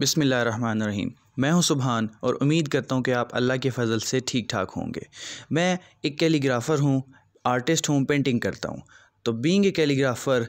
बिसमीम मैं हूं सुबहान और उम्मीद करता हूं कि आप अल्लाह के फजल से ठीक ठाक होंगे मैं एक कैलीग्राफ़र हूं आर्टिस्ट हूं पेंटिंग करता हूं तो बीइंग ए कैलीग्राफ़र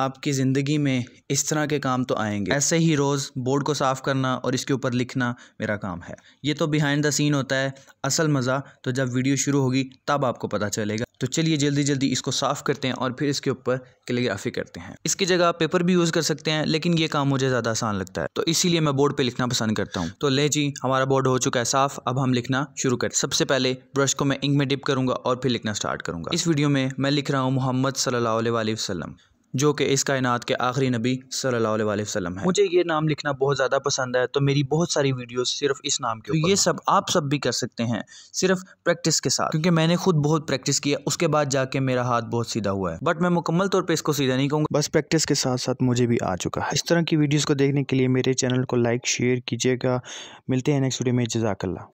आपकी ज़िंदगी में इस तरह के काम तो आएंगे ऐसे ही रोज़ बोर्ड को साफ़ करना और इसके ऊपर लिखना मेरा काम है ये तो बिहाइंड द सीन होता है असल मज़ा तो जब वीडियो शुरू होगी तब आपको पता चलेगा तो चलिए जल्दी जल्दी इसको साफ़ करते हैं और फिर इसके ऊपर कैलीग्राफी करते हैं इसकी जगह आप पेपर भी यूज़ कर सकते हैं लेकिन ये काम मुझे ज़्यादा आसान लगता है तो इसीलिए मैं बोर्ड पर लिखना पसंद करता हूँ तो ले जी हमारा बोर्ड हो चुका है साफ़ अब हम लिखना शुरू करें सबसे पहले ब्रश को मैं इंक में डिप करूँगा और फिर लिखना स्टार्ट करूँगा इस वीडियो में मैं लिख रहा हूँ मोहम्मद सल्ला वसलम जो कि इस कायनात के आखिरी नबी सल्लल्लाहु अलैहि वसल्लम है मुझे ये नाम लिखना बहुत ज़्यादा पसंद है तो मेरी बहुत सारी वीडियोस सिर्फ इस नाम के तो ये सब आप सब भी कर सकते हैं सिर्फ प्रैक्टिस के साथ क्योंकि मैंने खुद बहुत प्रैक्टिस किया उसके बाद जाके मेरा हाथ बहुत सीधा हुआ है बट मैं मुकम्मल तौर पर इसको सीधा नहीं कहूँगा बस प्रैक्टिस के साथ साथ मुझे भी आ चुका है इस तरह की वीडियोज़ को देखने के लिए मेरे चैनल को लाइक शेयर कीजिएगा मिलते हैं नेक्स्ट वीडियो में जजाकल्ला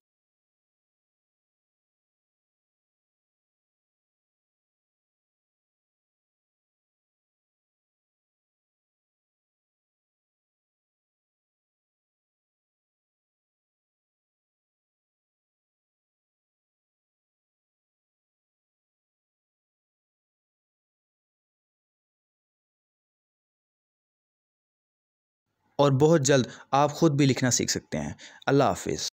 और बहुत जल्द आप ख़ुद भी लिखना सीख सकते हैं अल्लाह हाफ़िज़